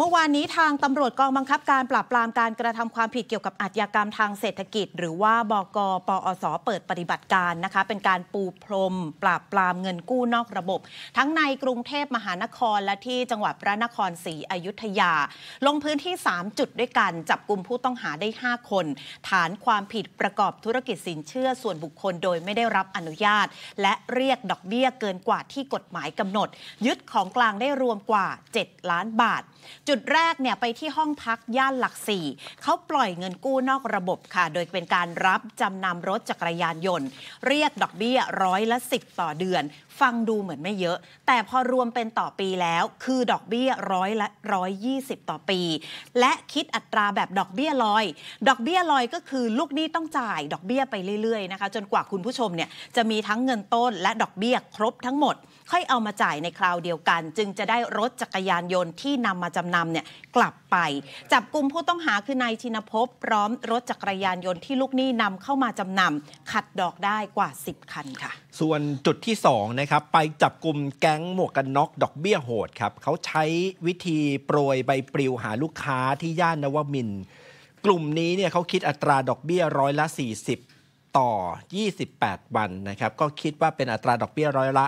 เมื่อวานนี้ทางตำรวจกองบังคับการปราบปรามการกระทำความผิดเกี่ยวกับอาชญากรรมทางเศรษฐกิจ หรือว่าบกปอสเปิดปฏิบัติการนะคะเป็นการปูพรมปราบปรามเงินกู้นอกระบบ ทั้งในกรุงเทพมหานครและที่จังหวัดพระนครศรีอยุธยา ลงพื้นที่3จุดด้วยกันจับกลุ่มผู้ต้องหาได้ 5 คน ฐานความผิดประกอบธุรกิจสินเชื่อส่วนบุคคลโดยไม่ได้รับอนุญาต และเรียกดอกเบี้ยเกินกว่าที่กฎหมายกำหนดยึดของกลางได้รวมกว่า7ล้านบาทจุดแรกเนี่ยไปที่ห้องพักย่านหลักสี่เขาปล่อยเงินกู้นอกระบบค่ะ โดยเป็นการรับจำนำรถจักรยานยนต์เรียกดอกเบี้ยร้อยละสิบต่อเดือน ฟังดูเหมือนไม่เยอะ แต่พอรวมเป็นต่อปีแล้ว คือดอกเบี้ยร้อยละร้อยยี่สิบต่อปี และคิดอัตราแบบดอกเบี้ยลอย ดอกเบี้ยลอยก็คือลูกหนี้ต้องจ่าย ดอกเบี้ยไปเรื่อยๆนะคะจนกว่าคุณผู้ชมเนี่ยจะมีทั้งเงินต้นและดอกเบี้ยครบทั้งหมด ค่อยเอามาจ่ายในคราวเดียวกัน จึงจะได้รถจักรยานยนต์ที่นำมาจำนำำเนี่ยกลับไปจับกลุ่มผู้ต้องหาคือนายชินภพพร้อมรถจักรยานยนต์ที่ลูกหนี้นำเข้ามาจำนำขัดดอกได้กว่า 10คันค่ะ ส่วนจุดที่2นะครับไปจับกลุ่มแก๊งหมวกกันน็อกดอกเบี้ยโหดครับเขาใช้วิธีโปรยใบปลิวหาลูกค้าที่ย่านนวมิน กลุ่มนี้เนี่ยเขาคิดอัตราดอกเบี้ยร้อยละ 40 ต่อ 28วันนะครับ ก็คิดว่าเป็นอัตราดอกเบี้ยร้อยละ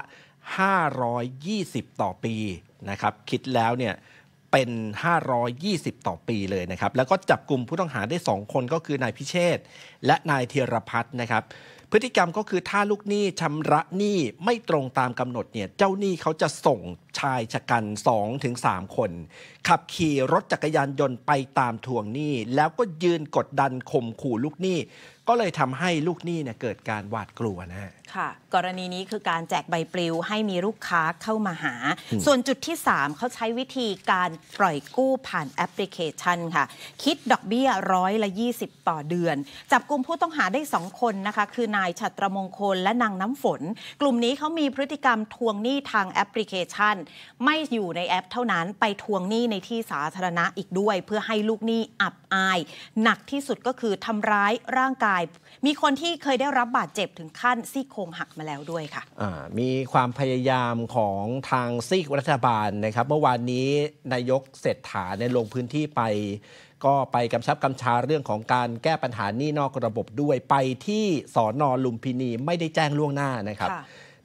520 ต่อปีนะครับคิดแล้วเนี่ยเป็น 520 ต่อปีเลยนะครับ แล้วก็จับกลุ่มผู้ต้องหาได้ 2 คนก็คือนายพิเชษและนายเทียรพัฒน์นะครับพฤติกรรมก็คือถ้าลูกหนี้ชำระหนี้ไม่ตรงตามกำหนดเนี่ยเจ้าหนี้เขาจะส่งชายชะกัน2อถึงสคน ขับขี่รถจักรยานยนต์ไปตามทวงหนี้ แล้วก็ยืนกดดันข่มขู่ลูกหนี้ก็เลยทำให้ลูกหนี้เนี่ยเกิดการหวาดกลัวนะค่ะ กรณีนี้คือการแจกใบปลิวให้มีลูกค้าเข้ามาหา ส่วนจุดที่ 3 เขาใช้วิธีการปล่อยกู้ผ่านแอปพลิเคชันค่ะ คิดดอกเบี้ยร้อยละ 20 ต่อเดือนจับกลุ่มผู้ต้องหาได้ 2 คนนะคะคือนายฉัตรมงคลและนางน้ำฝน กลุ่มนี้เขามีพฤติกรรมทวงหนี้ทางแอปพลิเคชัน ไม่อยู่ในแอปเท่านั้นไปทวงหนี้ในที่สาธารณะอีกด้วย เพื่อให้ลูกหนี้อับอาย หนักที่สุดก็คือทำร้ายร่างกาย มีคนที่เคยได้รับบาดเจ็บถึงขั้นซี่โครงหักมาแล้วด้วยค่ะะมีความพยายามของทางซีกรัฐบาลนะครับ เมื่อวานนี้นายกเศรษฐาในลงพื้นที่ไปก็ไปกำชับกำชาเรื่องของการแก้ปัญหานี่นอกระบบด้วย ไปที่สอนอลุมพินีไม่ได้แจ้งล่วงหน้านะครับ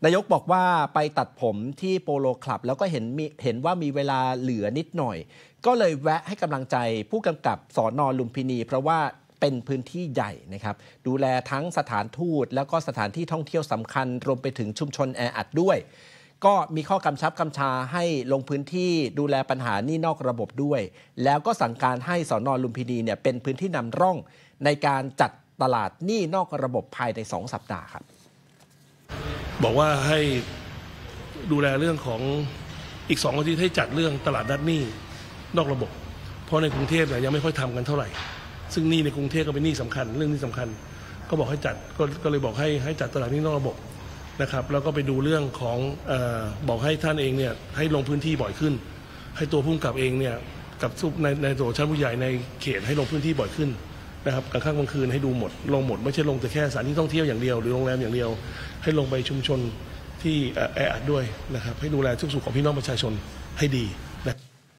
นายกบอกว่าไปตัดผมที่โปโลคลับ แล้วก็เห็นมีเห็นว่ามีเวลาเหลือนิดหน่อย ก็เลยแวะให้กำลังใจผู้กำกับสอนอลุมพินีเพราะว่าเป็นพื้นที่ใหญ่นะครับ ดูแลทั้งสถานทูตแล้วก็สถานที่ท่องเที่ยวสำคัญรวมไปถึงชุมชนแออัดด้วยก็มีข้อกำชับกำชาให้ลงพื้นที่ดูแลปัญหานี่นอกระบบด้วย แล้วก็สั่งการให้สอนอลุมพินีเนี่ยเป็นพื้นที่นำร่องในการจัดตลาดนี่นอกระบบภายในสองสัปดาห์ครับบอกว่าให้ดูแลเรื่องของอีกสองอาทิตย์ให้จัดเรื่องตลาดดัดนี่นอกระบบ เพราะในกรุงเทพเนี่ยยังไม่ค่อยทำกันเท่าไหร่ ซึ่งนี่ในกรุงเทพก็เป็นนี่สำคัญเรื่องนี้สำคัญก็บอกให้จัดก็เลยบอกให้ให้จัดตลาดนี่นอกระบบนะครับแล้วก็ไปดูเรื่องของออบอกให้ท่านเองเนี่ยให้ลงพื้นที่บ่อยขึ้น ให้ตัวผู้กำกับเองเนี่ยกับทุกในในตัวชั้นผู้ใหญ่ในเขตให้ลงพื้นที่บ่อยขึ้นนะครับกลางค่ำกลางคืนให้ดูหมดลงหมดไม่ใช่ลงแต่แค่สถานที่ท่องเที่ยวอย่างเดียวหรือโรงแรมอย่างเดียวให้ลงไปชุมชนที่แออัดด้วยนะครับให้ดูแลทุกสุขของพี่น้องประชาชนให้ดี